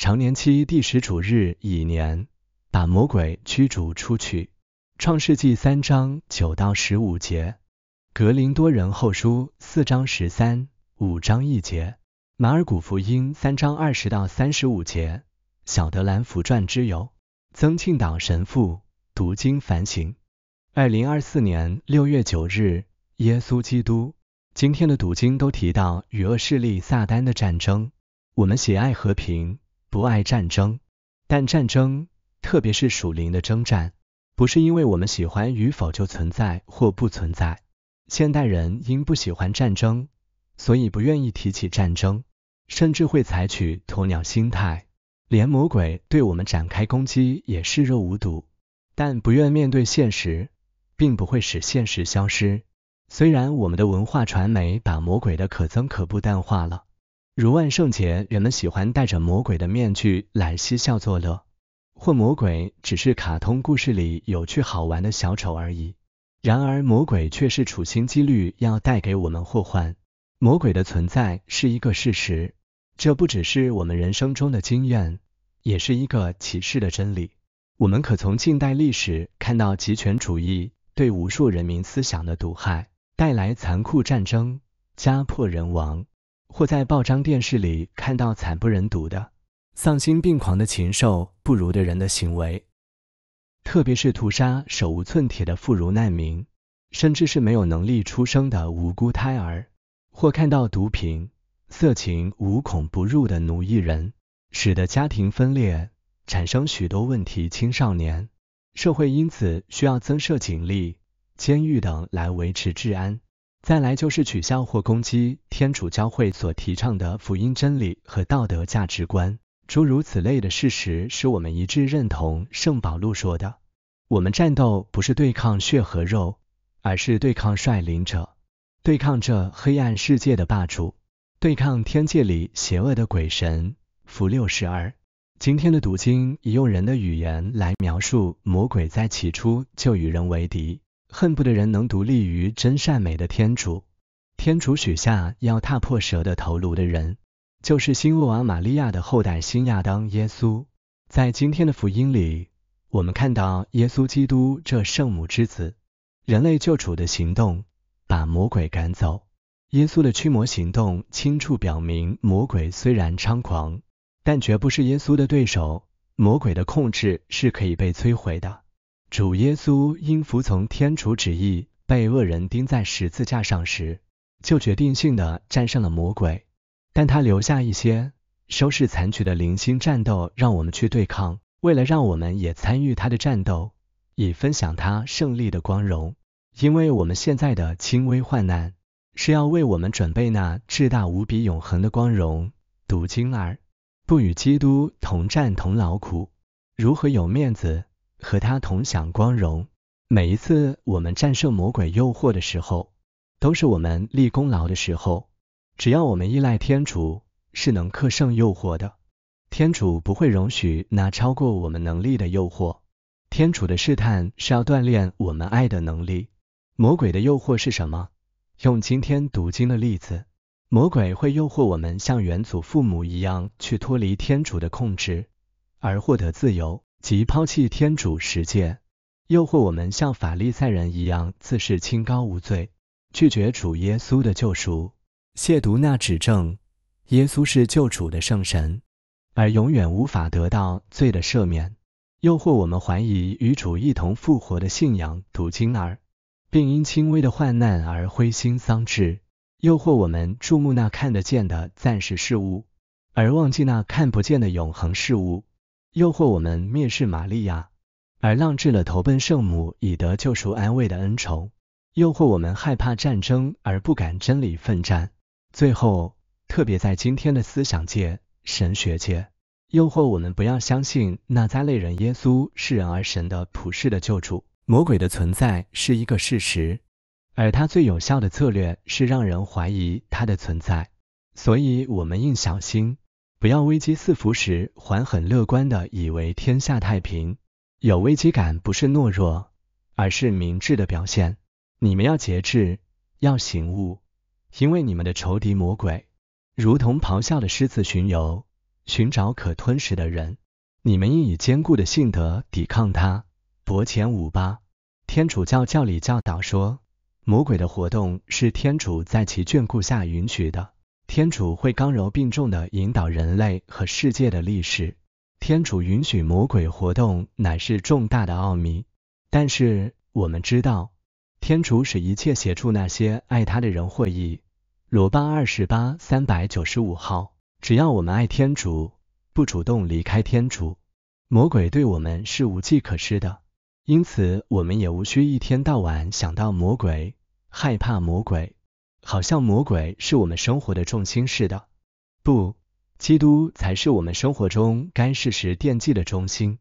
常年期第十主日乙年，把魔鬼驱逐出去。创世纪三章九到十五节，格林多人后书四章十三五章一节，马尔古福音三章二十到三十五节，小德兰福传之友，曾庆岛神父读经反省。二零二四年六月九日，耶稣基督，今天的读经都提到与恶势力撒旦的战争，我们喜爱和平。不爱战争，但战争，特别是属灵的征战，不是因为我们喜欢与否就存在或不存在。现代人因不喜欢战争，所以不愿意提起战争，甚至会采取鸵鸟心态，连魔鬼对我们展开攻击也视若无睹。但不愿面对现实，并不会使现实消失。虽然我们的文化传媒把魔鬼的可憎可怖淡化了。如万圣节，人们喜欢戴着魔鬼的面具来嬉笑作乐，或魔鬼只是卡通故事里有趣好玩的小丑而已。然而，魔鬼却是处心积虑要带给我们祸患。魔鬼的存在是一个事实，这不只是我们人生中的经验，也是一个启示的真理。我们可从近代历史看到，极权主义对无数人民思想的毒害，带来残酷战争、家破人亡。或在报章电视里看到惨不忍睹的丧心病狂的禽兽不如的人的行为，特别是屠杀手无寸铁的妇孺难民，甚至是没有能力出生的无辜胎儿；或看到毒品、色情无孔不入的奴役人，使得家庭分裂，产生许多问题青少年。社会因此需要增设警力、监狱等来维持治安。再来就是取消或攻击天主教会所提倡的福音真理和道德价值观，诸如此类的事实是我们一致认同。圣保禄说的，我们战斗不是对抗血和肉，而是对抗率领者，对抗这黑暗世界的霸主，对抗天界里邪恶的鬼神。弗六十二，今天的读经已用人的语言来描述魔鬼在起初就与人为敌。恨不得人能独立于真善美的天主。天主许下要踏破蛇的头颅的人，就是新罗瓦玛利亚的后代新亚当耶稣。在今天的福音里，我们看到耶稣基督这圣母之子，人类救主的行动，把魔鬼赶走。耶稣的驱魔行动清楚表明，魔鬼虽然猖狂，但绝不是耶稣的对手。魔鬼的控制是可以被摧毁的。主耶稣因服从天主旨意，被恶人钉在十字架上时，就决定性的战胜了魔鬼。但他留下一些收拾残局的零星战斗，让我们去对抗。为了让我们也参与他的战斗，以分享他胜利的光荣，因为我们现在的轻微患难，是要为我们准备那至大无比永恒的光荣。读经儿不与基督同战同劳苦，如何有面子？和他同享光荣。每一次我们战胜魔鬼诱惑的时候，都是我们立功劳的时候。只要我们依赖天主，是能克胜诱惑的。天主不会容许那超过我们能力的诱惑。天主的试探是要锻炼我们爱的能力。魔鬼的诱惑是什么？用今天读经的例子，魔鬼会诱惑我们像元祖父母一样去脱离天主的控制，而获得自由。即抛弃天主实诫，诱惑我们像法利赛人一样自视清高无罪，拒绝主耶稣的救赎，亵渎那指证耶稣是救主的圣神，而永远无法得到罪的赦免；诱惑我们怀疑与主一同复活的信仰读经儿，并因轻微的患难而灰心丧志；诱惑我们注目那看得见的暂时事物，而忘记那看不见的永恒事物。诱惑我们蔑视玛利亚，而浪掷了投奔圣母以得救赎安慰的恩宠；诱惑我们害怕战争而不敢真理奋战；最后，特别在今天的思想界、神学界，诱惑我们不要相信那灾类人耶稣是人而神的普世的救主。魔鬼的存在是一个事实，而他最有效的策略是让人怀疑他的存在，所以我们应小心。不要危机四伏时还很乐观的以为天下太平，有危机感不是懦弱，而是明智的表现。你们要节制，要醒悟，因为你们的仇敌魔鬼，如同咆哮的狮子巡游，寻找可吞食的人。你们应以坚固的性德抵抗他。薄前五八，天主教教理教导说，魔鬼的活动是天主在其眷顾下允许的。天主会刚柔并重地引导人类和世界的历史。天主允许魔鬼活动，乃是重大的奥秘。但是我们知道，天主使一切协助那些爱他的人获益。罗巴二十八三百九十五号，只要我们爱天主，不主动离开天主，魔鬼对我们是无计可施的。因此，我们也无需一天到晚想到魔鬼，害怕魔鬼。好像魔鬼是我们生活的重心似的，不，基督才是我们生活中该适时惦记的中心。